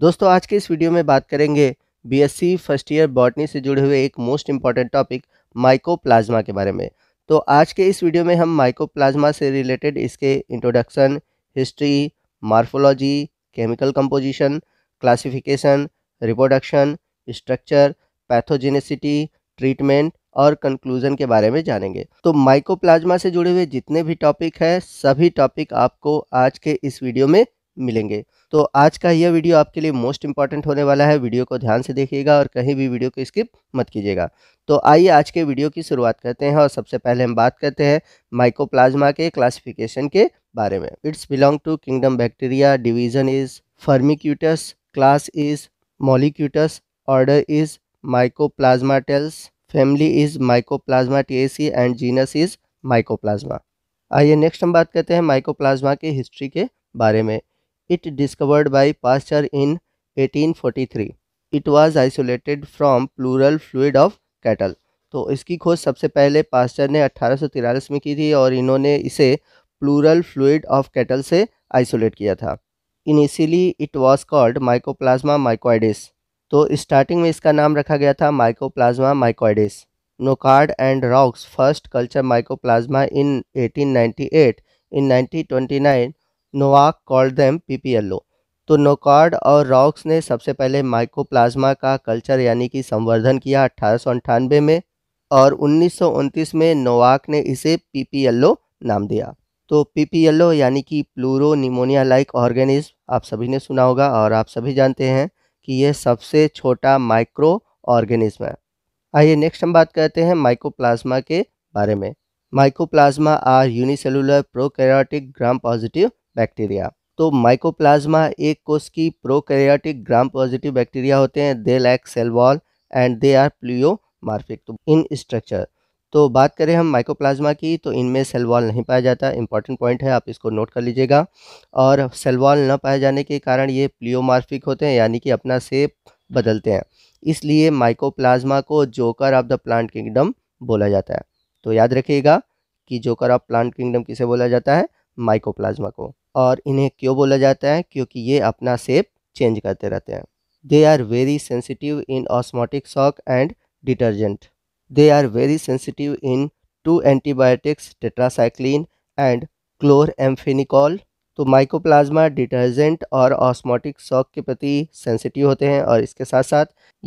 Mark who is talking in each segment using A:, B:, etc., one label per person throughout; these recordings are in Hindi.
A: दोस्तों आज के इस वीडियो में बात करेंगे बीएससी फर्स्ट ईयर बॉटनी से जुड़े हुए एक मोस्ट इम्पॉर्टेंट टॉपिक माइकोप्लाज्मा के बारे में तो आज के इस वीडियो में हम माइकोप्लाज्मा से रिलेटेड इसके introduction history morphology chemical composition classification reproduction structure pathogenicity treatment और कंक्लूजन के बारे में जानेंगे तो माइकोप्लाज्मा से जुड़े हुए जितने भी टॉपिक हैं सभी टॉपिक आपको आज के इस वीडियो में मिलेंगे तो आज का यह वीडियो आपके लिए मोस्ट इंपॉर्टेंट होने वाला है वीडियो को ध्यान से देखिएगा और कहीं भी वीडियो को स्किप मत कीजिएगा तो आइए आज के वीडियो की शुरुआत करते हैं और सबसे पहले हम बात करते हैं माइकोप्लाज्मा के क्लासिफिकेशन के बारे में it's belong to kingdom bacteria division is Firmicutes class is Mollicutes order is mycoplasmatales family is mycoplasmataceae and genus is mycoplasma आइए नेक्स्ट हम बात करते हैं माइकोप्लाज्मा के हिस्ट्री के बारे में it discovered by Pasteur in 1843. It was isolated from pleural fluid of cattle. तो इसकी खोज सबसे पहले पास्टर ने अट्ठारह में की थी और इन्होंने इसे प्लूरल फ्लूड ऑफ कैटल से आइसोलेट किया था initially it was called mycoplasma mycoides तो स्टार्टिंग में इसका नाम रखा गया था mycoplasma mycoides Nocard and Roux first culture mycoplasma in 1898 in nine Nowak called them PPLO तो नोकॉर्ड और रॉक्स ने सबसे पहले माइकोप्लाज्मा का कल्चर यानी कि संवर्धन किया अठारह में और उन्नीस में नोवाक ने इसे ओ नाम दिया तो ओ यानी कि प्लूरो निमोनिया लाइक ऑर्गेनिज्म आप सभी ने सुना होगा और आप सभी जानते हैं कि यह सबसे छोटा माइक्रो ऑर्गेनिज्म है आइए नेक्स्ट हम बात करते हैं माइकोप्लाज्मा के बारे में mycoplasma are unicellular prokaryotic gram positive bacteria तो माइकोप्लाज्मा एक कोष की प्रोकैरियोटिक ग्राम पॉजिटिव बैक्टीरिया होते हैं they lack cell wall and they are pleomorphic तो इन स्ट्रक्चर तो बात करें हम माइकोप्लाज्मा की तो इनमें सेल वॉल नहीं पाया जाता इंपॉर्टेंट पॉइंट है आप इसको नोट कर लीजिएगा और सेल वॉल न पाए जाने के कारण ये प्लियोमार्फिक होते हैं यानी कि अपना सेप बदलते हैं इसलिए माइकोप्लाज्मा को joker of the plant kingdom बोला जाता है तो याद रखिएगा कि जोकर ऑफ प्लांट किंगडम किसे बोला जाता है माइकोप्लाज्मा को और इन्हें क्यों बोला जाता है क्योंकि ये अपना सेप चेंज करते रहते हैं they are very sensitive in osmotic shock and detergent they are very sensitive in to antibiotics tetracycline and chloramphenicol तो माइकोप्लाज्मा डिटर्जेंट और ऑस्मोटिक शॉक के प्रति सेंसिटिव होते हैं और इसके साथ साथ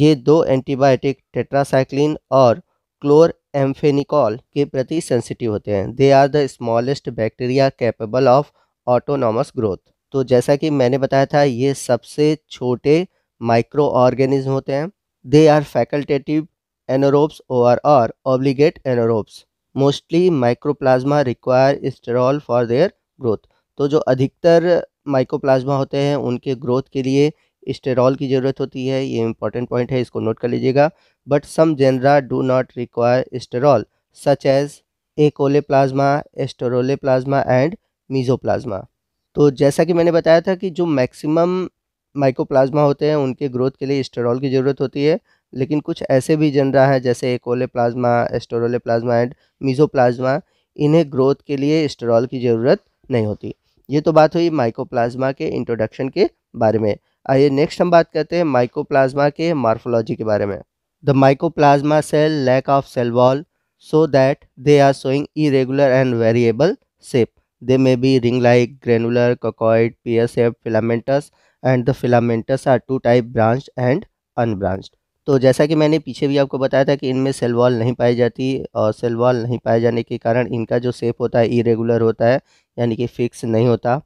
A: ये दो एंटीबायोटिक टेट्रासाइक्लिन और क्लोर एम्फेनिकॉल के प्रति सेंसिटिव होते हैं they are the smallest bacteria capable of autonomous growth तो जैसा कि मैंने बताया था ये सबसे छोटे माइक्रो ऑर्गेनिज्म होते हैं दे आर फैकल्टेटिव एनोरोब्स और are obligate anaerobes mostly mycoplasma require sterol for their growth तो जो अधिकतर माइक्रोप्लाज्मा होते हैं उनके ग्रोथ के लिए स्टेरॉल की ज़रूरत होती है ये इंपॉर्टेंट पॉइंट है इसको नोट कर लीजिएगा but some genera do not require sterol such as acholeplasma asteroleplasma and mesoplasma तो जैसा कि मैंने बताया था कि जो मैक्सिमम माइकोप्लाज्मा होते हैं उनके ग्रोथ के लिए स्टेरॉल की ज़रूरत होती है लेकिन कुछ ऐसे भी जनरा हैं जैसे acholeplasma asteroleplasma and mesoplasma इन्हें ग्रोथ के लिए स्टेरॉल की ज़रूरत नहीं होती ये तो बात हुई माइकोप्लाज्मा के इंट्रोडक्शन के बारे में आइए नेक्स्ट हम बात करते हैं माइकोप्लाज्मा के मार्फोलॉजी के बारे में the mycoplasma cell lack of cell wall so that they are showing irregular and variable shape they may be ring like granular coccoid P S F filamentous and the filamentous are two type branch and unbranch तो जैसा कि मैंने पीछे भी आपको बताया था कि इनमें सेल वॉल नहीं पाई जाती और सेल वॉल नहीं पाए जाने के कारण इनका जो सेप होता है इरेगुलर होता है यानी कि फिक्स नहीं होता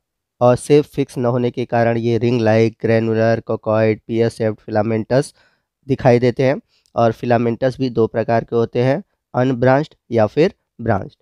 A: और सेप फिक्स न होने के कारण ये ring like granular coccoid S F filamentous दिखाई देते हैं और फिलामेंटस भी दो प्रकार के होते हैं अनब्रांच्ड या फिर branched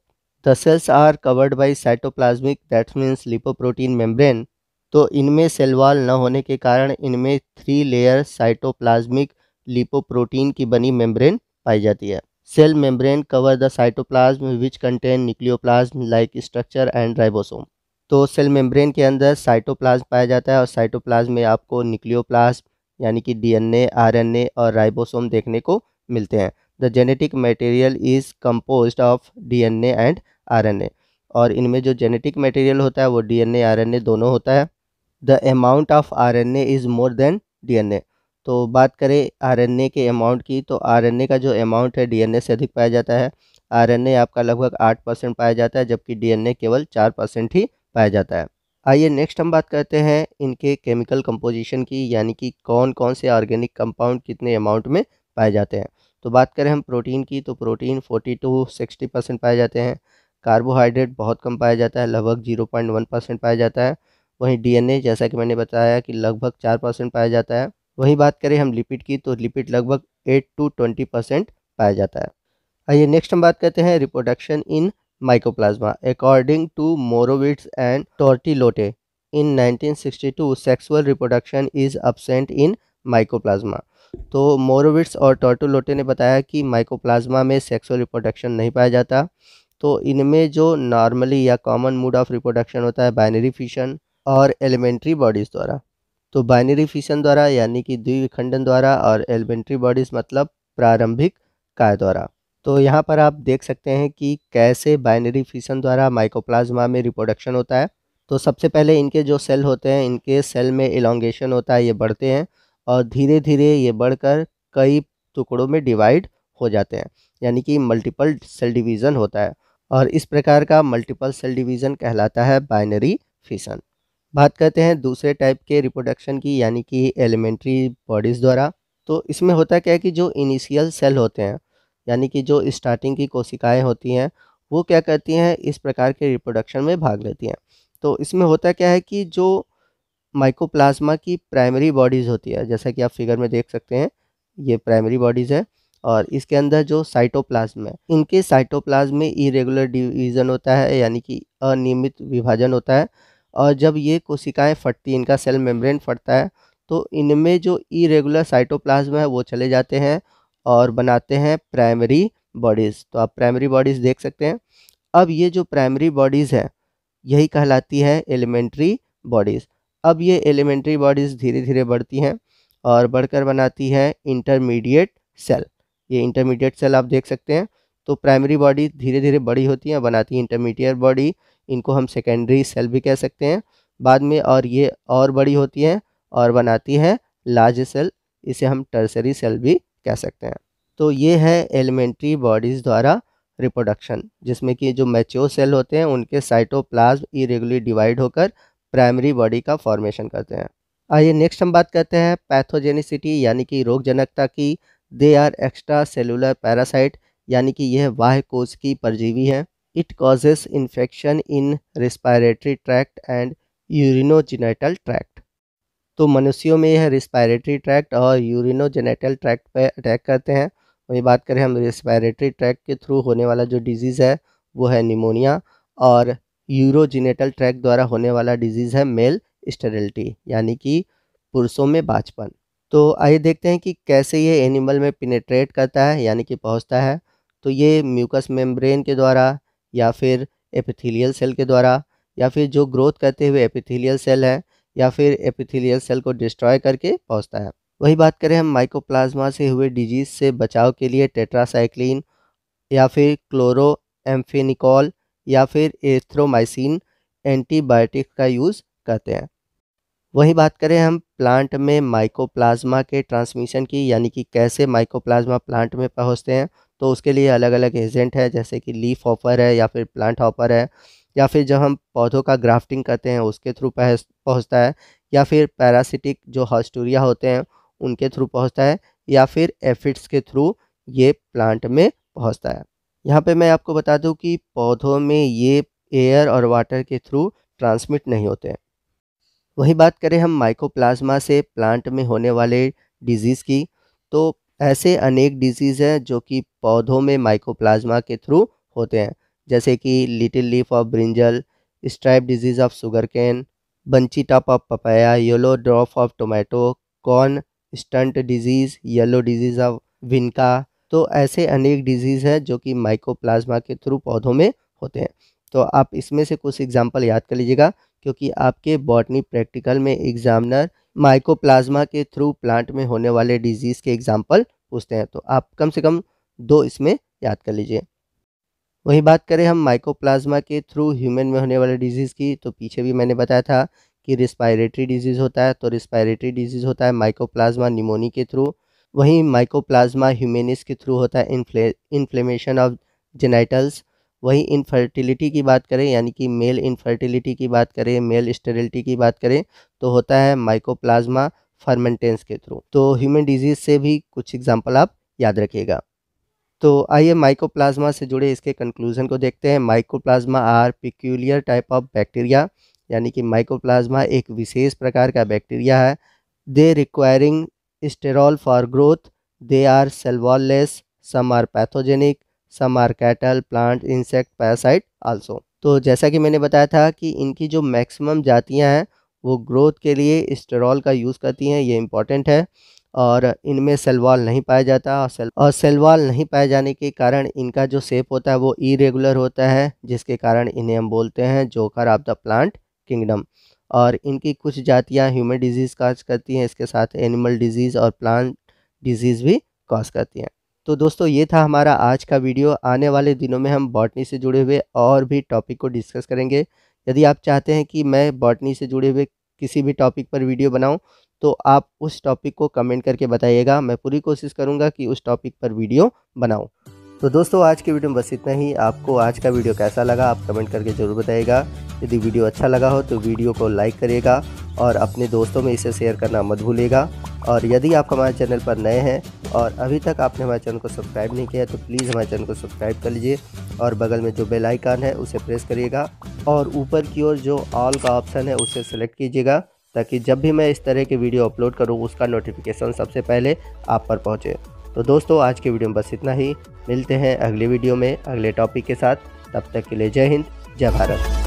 A: the cells are covered by cytoplasmic that means lipoprotein membrane तो इनमें सेलवाल न होने के कारण इनमें थ्री लेयर साइटोप्लाज्मिक लिपोप्रोटीन की बनी मेम्ब्रेन पाई जाती है cell membrane cover the cytoplasm which contain nucleoplasm like structure and ribosome तो सेल मेम्ब्रेन के अंदर साइटोप्लाज्म पाया जाता है और साइटोप्लाज्म में आपको न्यूक्लियोप्लाज्म यानी कि डीएनए आरएनए और राइबोसोम देखने को मिलते हैं the genetic material is composed of DNA and RNA और इनमें जो जेनेटिक मटेरियल होता है वो डीएनए आरएनए दोनों होता है the amount of RNA is more than DNA तो बात करें आरएनए के अमाउंट की तो आरएनए का जो अमाउंट है डीएनए से अधिक पाया जाता है आर आपका लगभग आठ परसेंट पाया जाता है जबकि डी केवल चार परसेंट ही पाया जाता है आइए नेक्स्ट हम बात करते हैं इनके केमिकल कंपोजिशन की यानी कि कौन कौन से ऑर्गेनिक कंपाउंड कितने अमाउंट में पाए जाते हैं तो बात करें हम प्रोटीन की तो प्रोटीन टू 60 परसेंट पाए जाते हैं कार्बोहाइड्रेट बहुत कम पाया जाता है लगभग जीरो पॉइंट वन परसेंट पाया जाता है वहीं डीएनए जैसा कि मैंने बताया कि लगभग चार परसेंट पाया जाता है वहीं बात करें हम लिपिड की तो लिपिड लगभग एट टू ट्वेंटी परसेंट पाया जाता है आइए नेक्स्ट हम बात करते हैं reproduction in mycoplasma according to Morowitz and Tourtellotte in 1962 sexual reproduction is absent in mycoplasma तो मोरोविट्स और टोर्टोलोटे ने बताया कि माइकोप्लाज्मा में सेक्सुअल रिप्रोडक्शन नहीं पाया जाता तो इनमें जो नॉर्मली या कॉमन मूड ऑफ रिप्रोडक्शन होता है बाइनरी फिशन और एलिमेंट्री बॉडीज़ द्वारा तो बाइनरी फिशन द्वारा यानी कि द्विविखंडन द्वारा और एलिमेंट्री बॉडीज़ मतलब प्रारंभिक काय द्वारा तो यहाँ पर आप देख सकते हैं कि कैसे बाइनरी फिशन द्वारा माइकोप्लाज्मा में रिप्रोडक्शन होता है तो सबसे पहले इनके जो सेल होते हैं इनके सेल में एलोंगेशन होता है ये बढ़ते हैं और धीरे धीरे ये बढ़कर कई टुकड़ों में डिवाइड हो जाते हैं यानी कि मल्टीपल सेल डिवीज़न होता है और इस प्रकार का मल्टीपल सेल डिवीज़न कहलाता है बाइनरी फिशन बात करते हैं दूसरे टाइप के रिप्रोडक्शन की यानी कि एलिमेंट्री बॉडीज़ द्वारा तो इसमें होता क्या है कि जो इनिशियल सेल होते हैं यानी कि जो स्टार्टिंग की कोशिकाएं होती हैं वो क्या करती हैं इस प्रकार के रिप्रोडक्शन में भाग लेती हैं तो इसमें होता क्या है कि जो माइकोप्लाज्मा की प्राइमरी बॉडीज़ होती है जैसा कि आप फिगर में देख सकते हैं ये प्राइमरी बॉडीज़ है और इसके अंदर जो साइटोप्लाज्म है इनके साइटोप्लाज्म में इरेगुलर डिवीजन होता है यानी कि अनियमित विभाजन होता है और जब ये कोशिकाएं फटती इनका सेल मेम्ब्रेन फटता है तो इनमें जो इरेगुलर साइटोप्लाज्म है वो चले जाते हैं और बनाते हैं प्राइमरी बॉडीज़ तो आप प्राइमरी बॉडीज़ देख सकते हैं अब ये जो प्राइमरी बॉडीज़ है यही कहलाती है एलिमेंट्री बॉडीज़ अब ये एलिमेंट्री बॉडीज़ धीरे धीरे बढ़ती हैं और बढ़कर बनाती है इंटरमीडिएट सेल ये इंटरमीडिएट सेल आप देख सकते हैं तो प्राइमरी बॉडी धीरे धीरे बड़ी होती हैं बनाती है इंटरमीडिएट बॉडी इनको हम सेकेंडरी सेल भी कह सकते हैं बाद में और ये और बड़ी होती है और बनाती है लार्ज सेल इसे हम टर्सरी सेल भी कह सकते हैं तो ये है एलिमेंट्री बॉडीज़ द्वारा रिप्रोडक्शन जिसमें कि जो मैच्योर सेल होते हैं उनके साइटोप्लाज्म इरेगुलरली डिवाइड होकर प्राइमरी बॉडी का फॉर्मेशन करते हैं आइए नेक्स्ट हम बात करते हैं पैथोजेनिसिटी यानी कि रोगजनकता की they are extra cellular parasite यानी कि यह वाह कोज की परजीवी है it causes infection in respiratory tract and urinogenital tract तो मनुष्यों में यह रिस्पायरेटरी ट्रैक्ट और यूरिनोजेनेटल ट्रैक्ट पर अटैक करते हैं वही बात करें हम रिस्पायरेटरी ट्रैक्ट के थ्रू होने वाला जो डिजीज़ है वो है निमोनिया और यूरोजिनेटल ट्रैक्ट द्वारा होने वाला डिजीज़ है मेल स्टेरिलिटी यानी कि पुरुषों में बाचपन तो आइए देखते हैं कि कैसे ये एनिमल में पिनेट्रेट करता है यानी कि पहुंचता है तो ये म्यूकस मेम्ब्रेन के द्वारा या फिर एपिथेलियल सेल के द्वारा या फिर जो ग्रोथ करते हुए एपिथेलियल सेल है या फिर एपिथेलियल सेल को डिस्ट्रॉय करके पहुंचता है वही बात करें हम माइकोप्लाज्मा से हुए डिजीज से बचाव के लिए टेट्रासाइक्लिन या फिर क्लोरो एम्फेनिकॉल या फिर एथ्रोमाइसिन एंटीबायोटिक का यूज़ करते हैं वहीं बात करें हम प्लांट में माइकोप्लाज्मा के ट्रांसमिशन की यानी कि कैसे माइकोप्लाज्मा प्लांट में पहुँचते हैं तो उसके लिए अलग अलग एजेंट है जैसे कि लीफ हॉपर है या फिर प्लांट हॉपर है या फिर जब हम पौधों का ग्राफ्टिंग करते हैं उसके थ्रू पहुँचता है या फिर पैरासिटिक जो हॉस्टूरिया होते हैं उनके थ्रू पहुँचता है या फिर एफिड्स के थ्रू ये प्लांट में पहुँचता है यहाँ पर मैं आपको बता दूँ कि पौधों में ये एयर और वाटर के थ्रू ट्रांसमिट नहीं होते हैं वहीं बात करें हम माइकोप्लाज्मा से प्लांट में होने वाले डिजीज़ की तो ऐसे अनेक डिजीज़ हैं जो कि पौधों में माइकोप्लाज्मा के थ्रू होते हैं जैसे कि little leaf of brinjal stripe disease of sugarcane bunchy top of papaya yellow drop of tomato corn stunt disease yellow disease of vinca तो ऐसे अनेक डिजीज़ हैं जो कि माइकोप्लाज्मा के थ्रू पौधों में होते हैं तो आप इसमें से कुछ एग्जाम्पल याद कर लीजिएगा क्योंकि आपके बॉटनी प्रैक्टिकल में एग्जामिनर माइकोप्लाज्मा के थ्रू प्लांट में होने वाले डिजीज़ के एग्जाम्पल पूछते हैं तो आप कम से कम दो इसमें याद कर लीजिए वही बात करें हम माइकोप्लाज्मा के थ्रू ह्यूमन में होने वाले डिजीज़ की तो पीछे भी मैंने बताया था कि रिस्पायरेटरी डिजीज़ होता है तो रिस्पायरेटरी डिजीज़ होता है माइकोप्लाज्मा निमोनी के थ्रू वहीं माइकोप्लाज्मा ह्यूमेनिस के थ्रू होता है इन्फ्ले इन्फ्लेमेशन ऑफ जेनाइटल्स वहीं इनफर्टिलिटी की बात करें यानी कि मेल इनफर्टिलिटी की बात करें मेल स्टेरिलिटी की बात करें तो होता है माइकोप्लाज्मा फर्मेंटेंस के थ्रू तो ह्यूमन डिजीज़ से भी कुछ एग्जाम्पल आप याद रखिएगा तो आइए माइकोप्लाज्मा से जुड़े इसके कंक्लूजन को देखते हैं mycoplasma are peculiar type of bacteria यानी कि माइकोप्लाज्मा एक विशेष प्रकार का बैक्टीरिया है they requiring sterol for growth they are cell wall less some are pathogenic some are cattle plant insect parasite also तो जैसा कि मैंने बताया था कि इनकी जो मैक्सिमम जातियाँ हैं वो ग्रोथ के लिए स्टेरॉल का यूज़ करती हैं ये इम्पॉर्टेंट है और इनमें सेलवाल नहीं पाया जाता और सेल और सेलवाल नहीं पाए जाने के कारण इनका जो सेप होता है वो इरेगुलर होता है जिसके कारण इन्हें हम बोलते हैं joker of the plant kingdom और इनकी कुछ जातियाँ ह्यूमन डिजीज़ काज करती हैं इसके साथ एनिमल डिजीज़ और प्लांट डिजीज़ भी कॉज करती हैं तो दोस्तों ये था हमारा आज का वीडियो आने वाले दिनों में हम बॉटनी से जुड़े हुए और भी टॉपिक को डिस्कस करेंगे यदि आप चाहते हैं कि मैं बॉटनी से जुड़े हुए किसी भी टॉपिक पर वीडियो बनाऊं तो आप उस टॉपिक को कमेंट करके बताइएगा मैं पूरी कोशिश करूंगा कि उस टॉपिक पर वीडियो बनाऊं तो दोस्तों आज के वीडियो में बस इतना ही आपको आज का वीडियो कैसा लगा आप कमेंट करके ज़रूर बताइएगा यदि वीडियो अच्छा लगा हो तो वीडियो को लाइक करिएगा और अपने दोस्तों में इसे शेयर करना मत भूलिएगा और यदि आप हमारे चैनल पर नए हैं और अभी तक आपने हमारे चैनल को सब्सक्राइब नहीं किया तो प्लीज़ हमारे चैनल को सब्सक्राइब कर लीजिए और बगल में जो बेल आइकन है उसे प्रेस करिएगा और ऊपर की ओर जो ऑल का ऑप्शन है उसे सेलेक्ट कीजिएगा ताकि जब भी मैं इस तरह के वीडियो अपलोड करूँ उसका नोटिफिकेशन सबसे पहले आप पर पहुँचे तो दोस्तों आज के वीडियो में बस इतना ही मिलते हैं अगले वीडियो में अगले टॉपिक के साथ तब तक के लिए जय हिंद जय भारत